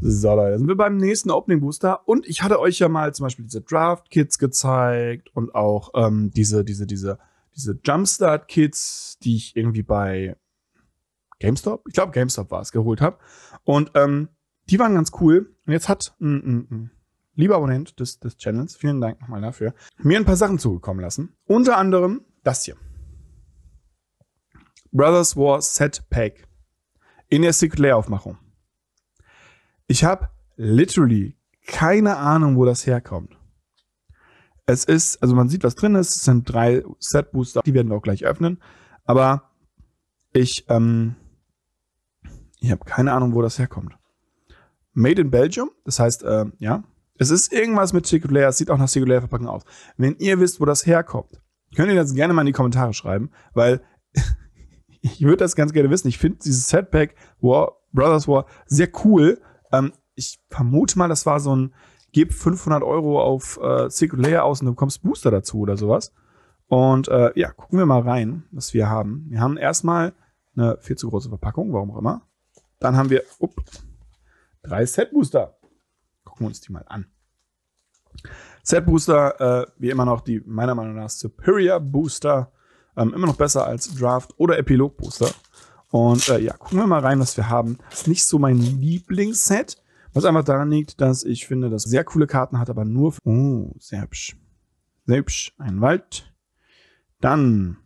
So, Leute, sind wir beim nächsten Opening Booster. Und ich hatte euch ja mal zum Beispiel diese Draft Kits gezeigt und auch ähm, diese, diese, diese, diese Jumpstart Kits, die ich irgendwie bei GameStop, ich glaube GameStop war es, geholt habe. Und ähm, die waren ganz cool. Und jetzt hat ein lieber Abonnent des, des Channels, vielen Dank nochmal dafür, mir ein paar Sachen zugekommen lassen. Unter anderem das hier. Brothers War Set Pack. In der Secret Layer Aufmachung. Ich habe literally keine Ahnung, wo das herkommt. Es ist, also man sieht, was drin ist. Es sind drei Set-Booster, die werden wir auch gleich öffnen. Aber ich, ähm, ich habe keine Ahnung, wo das herkommt. Made in Belgium, das heißt, äh, ja, es ist irgendwas mit Circulaire, es sieht auch nach Circulaire-Verpackung aus. Wenn ihr wisst, wo das herkommt, könnt ihr das gerne mal in die Kommentare schreiben, weil ich würde das ganz gerne wissen. Ich finde dieses Setpack War, Brothers War sehr cool, ähm, ich vermute mal, das war so ein, gib 500 Euro auf äh, Secret Layer aus und du bekommst Booster dazu oder sowas. Und äh, ja, gucken wir mal rein, was wir haben. Wir haben erstmal eine viel zu große Verpackung, warum auch immer. Dann haben wir up, drei Set-Booster. Gucken wir uns die mal an. Set-Booster, äh, wie immer noch die meiner Meinung nach Superior Booster. Ähm, immer noch besser als Draft- oder Epilog-Booster. Und äh, ja, gucken wir mal rein, was wir haben. Das ist nicht so mein Lieblingsset, was einfach daran liegt, dass ich finde, dass sehr coole Karten hat, aber nur. Oh, sehr hübsch. Sehr hübsch. Ein Wald. Dann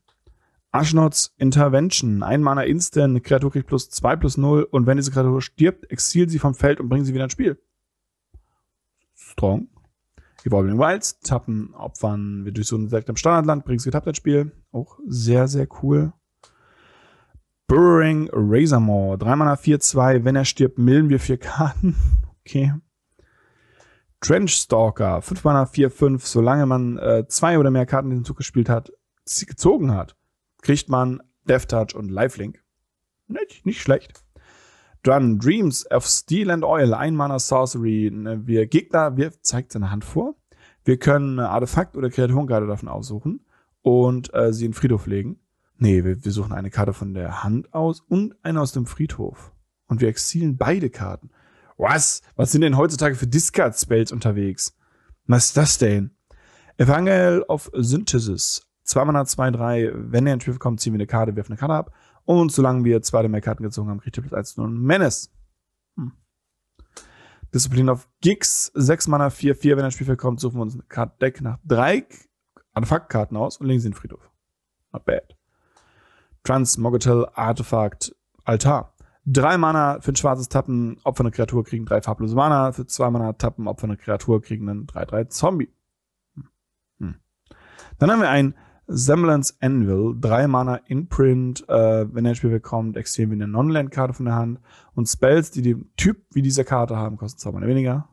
Aschnots Intervention. Ein Mana Instant, eine Kreatur kriegt plus 2 plus 0 und wenn diese Kreatur stirbt, exil sie vom Feld und bringen sie wieder ins Spiel. Strong. Evolving Wilds, tappen, opfern, wir durch so ein direkt im Standardland, bringen sie getappt ins Spiel. Auch sehr, sehr cool. Burrowing Razormaw. 3-4-2. Wenn er stirbt, millen wir 4 Karten. Okay. Trench Stalker. 5-4-5. Solange man äh, oder mehr Karten in den Zug gespielt hat, gezogen hat, kriegt man Death Touch und Lifelink. Nicht, nicht schlecht. Dann Dreams of Steel and Oil. 1 Mana Sorcery. Ne, wir Gegner wir zeigt seine Hand vor. Wir können Artefakt oder Kreaturenkarte davon aussuchen und äh, sie in den Friedhof legen. Nee, wir, wir suchen eine Karte von der Hand aus und eine aus dem Friedhof. Und wir exilen beide Karten. Was? Was sind denn heutzutage für Discard-Spells unterwegs? Was ist das denn? Evangel of Synthesis. 2 Mana 2, 3. Wenn er in Triff kommt, ziehen wir eine Karte, werfen eine Karte ab. Und solange wir zwei oder mehr Karten gezogen haben, kriegt ihr plus 1 0 Menace. Hm. Disziplin auf Gigs. 6 Mana 4, 4. Wenn er in Spielfeld kommt, suchen wir uns ein Deck nach drei Artefaktkarten aus und legen sie in den Friedhof. Not bad. Transmogatel Artefakt Altar. Drei Mana für ein schwarzes Tappen, Opfer einer Kreatur kriegen drei farblose Mana. Für zwei Mana Tappen, Opfer einer Kreatur kriegen einen 3-3 Zombie. Hm. hm. Dann haben wir ein Semblance Anvil, drei Mana Imprint, äh, wenn er ein Spiel bekommt, extrem wie eine Non-Land-Karte von der Hand. Und Spells, die den Typ wie diese Karte haben, kosten zwei Mana weniger.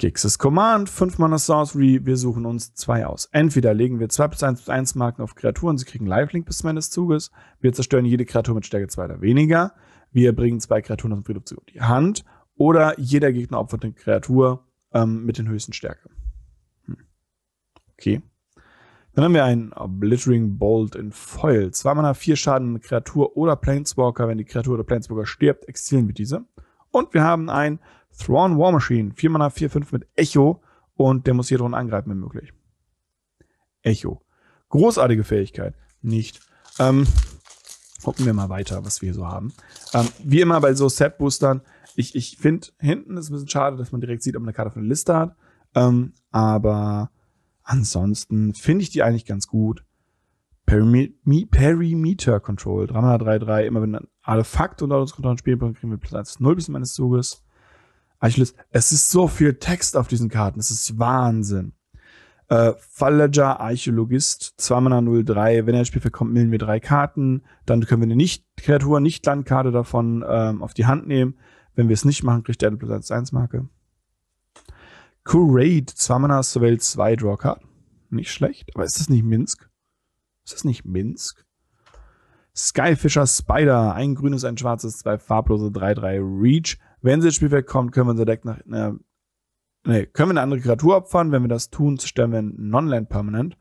Gixes Command, 5 Mana Sorcery, wir suchen uns 2 aus. Entweder legen wir 2 plus 1 plus 1 Marken auf Kreaturen, sie kriegen Lifelink bis zum Ende des Zuges, wir zerstören jede Kreatur mit Stärke 2 oder weniger, wir bringen zwei Kreaturen aus dem Friedhof zu die Hand oder jeder Gegner opfert eine Kreatur ähm, mit den höchsten Stärke. Hm. Okay. Dann haben wir einen Oblitering Bolt in Foil. Zwei Mana, 4 Schaden, eine Kreatur oder Planeswalker. Wenn die Kreatur oder Planeswalker stirbt, exilieren wir diese. Und wir haben ein Thrawn War Machine, 4 x 4, 5 mit Echo und der muss hier drin angreifen, wenn möglich. Echo. Großartige Fähigkeit. Nicht. Ähm, hoppen wir mal weiter, was wir hier so haben. Ähm, wie immer bei so Set-Boostern, ich, ich finde, hinten ist ein bisschen schade, dass man direkt sieht, ob man eine Karte von der Liste hat. Ähm, aber ansonsten finde ich die eigentlich ganz gut. Perimeter Control, 3 3 3 immer wenn alle Artefakt und aus unserem Spielplan kriegen wir Platz 0 bis meines Zuges. Achilles, es ist so viel Text auf diesen Karten, es ist Wahnsinn. Äh, Fallager, Archäologist, 2 Mana 03. Wenn er ins Spiel verkommt, millen wir drei Karten. Dann können wir eine Nicht-Kreatur, Nicht-Landkarte davon ähm, auf die Hand nehmen. Wenn wir es nicht machen, kriegt er eine Platz 1 Marke. Curate, 2 Mana Surveil 2 Draw Card. Nicht schlecht, aber ist das nicht Minsk? Ist das nicht Minsk? Skyfisher Spider, ein grünes, ein schwarzes, zwei farblose 3-3 Reach. Wenn sie ins Spielfeld kommt, können wir unser Deck nach einer, äh, nee, können wir eine andere Kreatur opfern. Wenn wir das tun, sterben wir ein Non-Land Permanent.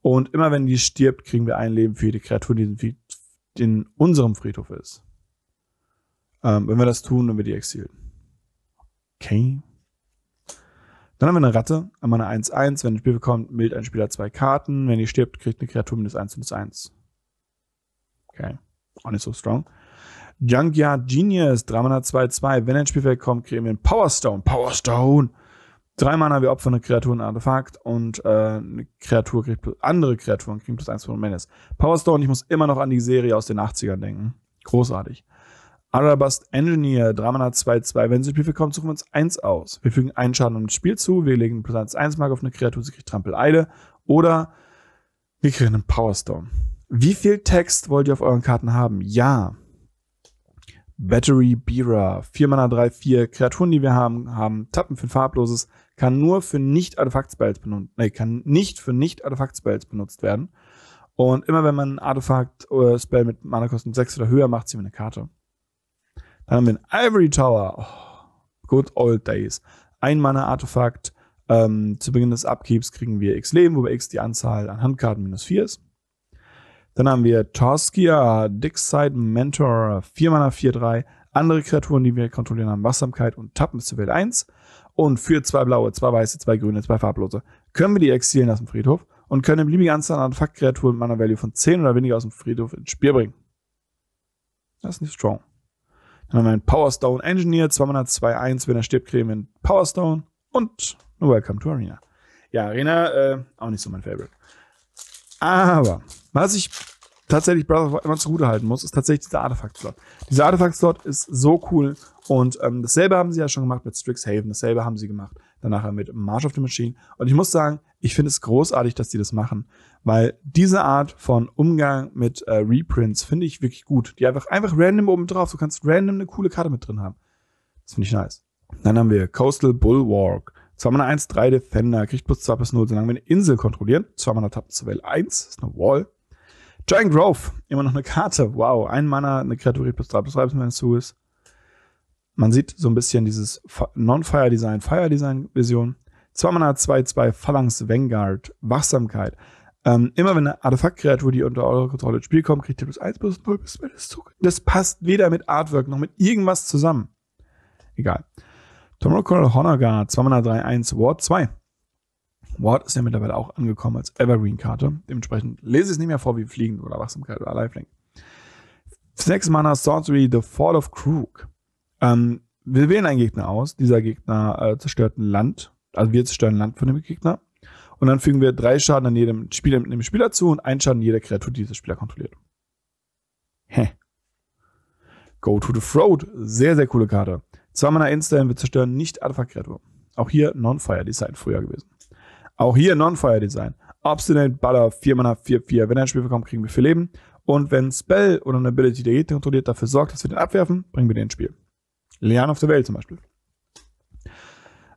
Und immer wenn die stirbt, kriegen wir ein Leben für jede Kreatur, die in unserem Friedhof ist. Ähm, wenn wir das tun, dann wird die exiliert. Okay. Dann haben wir eine Ratte, einmal eine 1-1. Wenn ein Spiel kommt, mild ein Spieler zwei Karten. Wenn die stirbt, kriegt eine Kreatur minus 1 minus 1. Okay. Auch nicht so strong. Junkyard Genius, 3 Mana 2-2. Wenn ein Spielfeld kommt, kriegen wir einen Power Stone. Power Stone. 3 Mana, wir opfern eine Kreatur, ein Artefakt und äh, eine Kreatur kriegt andere Kreaturen kriegen plus 1 von Menace. Power Stone, ich muss immer noch an die Serie aus den 80ern denken. Großartig. Arabust Engineer, 3 Mana 2-2. Wenn sie Spielfeld kommt, suchen wir uns 1 aus. Wir fügen einen Schaden ins Spiel zu, wir legen plus 1 1 Mark auf eine Kreatur, sie kriegt Trampel Eile oder wir kriegen einen Power Stone. Wie viel Text wollt ihr auf euren Karten haben? Ja. Battery Bearer, 4 Mana 3, 4 Kreaturen, die wir haben, haben Tappen für ein farbloses, kann nur für nicht Artefakt-Spells benutzt, nee, kann nicht für nicht Artefakt-Spells benutzt werden. Und immer wenn man ein Artefakt-Spell mit Mana-Kosten 6 oder höher macht, ziehen wir eine Karte. Dann haben wir einen Ivory Tower. Oh, good old days. Ein Mana-Artefakt. Ähm, zu Beginn des Abkeeps kriegen wir x Leben, wobei x die Anzahl an Handkarten minus 4 ist. Dann haben wir Torskia, Dickside, Mentor, 4-4-3, andere Kreaturen, die wir kontrollieren haben, Wachsamkeit und Tappen bis zur Welt 1. Und für zwei blaue, zwei weiße, zwei grüne, zwei farblose können wir die exilieren aus dem Friedhof und können eine beliebige Anzahl an Faktkreaturen mit einer Value von 10 oder weniger aus dem Friedhof ins Spiel bringen. Das ist nicht strong. Dann haben wir einen Powerstone Engineer, 2-2-1, wenn er stirbt, kriegen wir einen Powerstone und eine Welcome to Arena. Ja, Arena, äh, auch nicht so mein Favorite. Aber was ich tatsächlich Breath of immer zugute halten muss, ist tatsächlich dieser Artefakt-Slot. Dieser Artefakt-Slot ist so cool und ähm, dasselbe haben sie ja schon gemacht mit Strixhaven, dasselbe haben sie gemacht danach mit March of the Machine und ich muss sagen, ich finde es großartig, dass die das machen, weil diese Art von Umgang mit äh, Reprints finde ich wirklich gut. Die einfach, einfach random oben drauf, du kannst random eine coole Karte mit drin haben. Das finde ich nice. Dann haben wir Coastal Bulwark. 2 eine 1-3 Defender, kriegt plus 2 plus 0, solange wir eine Insel kontrollieren. 2 eine Tappen zur Welt 1, ist eine Wall. Giant Grove, immer noch eine Karte. Wow, ein Mana, eine Kreatur kriegt plus 3 plus 3 bis zu ist. Man sieht so ein bisschen dieses Non-Fire Design, Fire Design Vision. 2 Mana 2, 2, Phalanx Vanguard, Wachsamkeit. Ähm, immer wenn eine Artefaktkreatur, die unter eure Kontrolle ins Spiel kommt, kriegt ihr plus 1 plus 0 bis meines Zuges. Das passt weder mit Artwork noch mit irgendwas zusammen. Egal. Tomorrow Honor Guard 2x3-1, Ward 2. Ward ist ja mittlerweile auch angekommen als Evergreen-Karte. Dementsprechend lese ich es nicht mehr vor wie Fliegen oder Wachsamkeit oder Lifelink. 6 Mana Sorcery, The Fall of Krug. Ähm, wir wählen einen Gegner aus. Dieser Gegner äh, zerstört ein Land. Also wir zerstören ein Land von dem Gegner. Und dann fügen wir drei Schaden an jedem Spieler mit einem Spieler zu und einen Schaden jeder Kreatur, die dieser Spieler kontrolliert. Hä? Go to the Throat. Sehr, sehr coole Karte. Zwei Mana Instellen, wir zerstören nicht Alpha Artefaktkreatur. Auch hier Non-Fire Design früher gewesen. Auch hier Non-Fire Design. Obstinate Baller, 4 Mana, 4, 4. Wenn er ein Spiel bekommt, kriegen wir 4 Leben. Und wenn Spell oder eine Ability, der Gegner kontrolliert, dafür sorgt, dass wir den abwerfen, bringen wir den ins Spiel. Leon of the Welt zum Beispiel.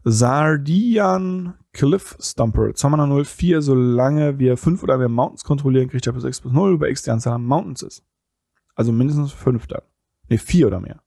Sardian Cliff Stumper. Mana Zamana 04, solange wir 5 oder mehr Mountains kontrollieren, kriegt er plus 6 plus 0, weil x die Anzahl an Mountains ist. Also mindestens 5 dann. Ne, 4 oder mehr.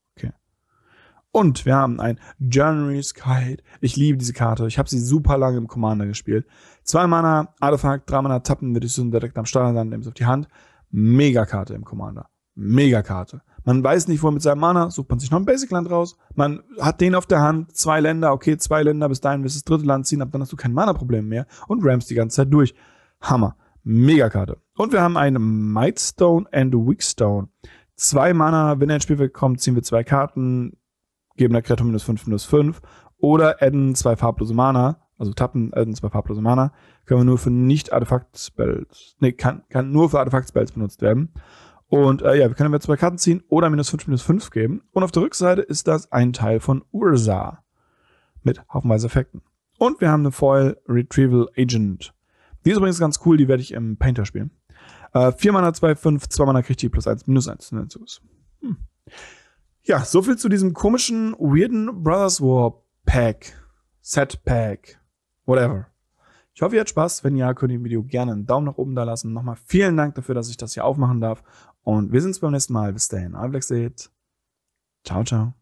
Und wir haben ein Journey's Guide. Ich liebe diese Karte. Ich habe sie super lange im Commander gespielt. Zwei Mana, Artefakt, drei Mana Tappen, wir sind direkt am Start, dann nimmst auf die Hand. Mega Karte im Commander. Mega Karte. Man weiß nicht, wo mit seinem Mana, sucht man sich noch ein Basic Land raus. Man hat den auf der Hand, zwei Länder, okay, zwei Länder, bis dahin wirst du das dritte Land ziehen, ab dann hast du kein Mana-Problem mehr und rammst die ganze Zeit durch. Hammer. Mega Karte. Und wir haben eine Mightstone and Weakstone. Zwei Mana, wenn er ins Spiel kommt, ziehen wir zwei Karten geben der Kreatur minus 5 minus 5 oder adden zwei farblose Mana, also tappen, adden zwei farblose Mana, können wir nur für nicht Artefakt-Spells, nee, kann, kann nur für Artefakt-Spells benutzt werden. Und äh, ja, wir können jetzt zwei Karten ziehen oder minus 5 minus 5 geben. Und auf der Rückseite ist das ein Teil von Ursa mit haufenweise Effekten. Und wir haben eine Foil Retrieval Agent. Die ist übrigens ganz cool, die werde ich im Painter spielen. Äh, 4 Mana 2, 5, 2 Mana kriegt die plus 1, minus 1. Ne, hm. Ja, so viel zu diesem komischen, weirden Brothers War Pack, Set Pack, whatever. Ich hoffe, ihr hattet Spaß. Wenn ja, könnt ihr dem Video gerne einen Daumen nach oben da lassen. Nochmal vielen Dank dafür, dass ich das hier aufmachen darf. Und wir sehen uns beim nächsten Mal. Bis dahin, Alflex Ciao, ciao.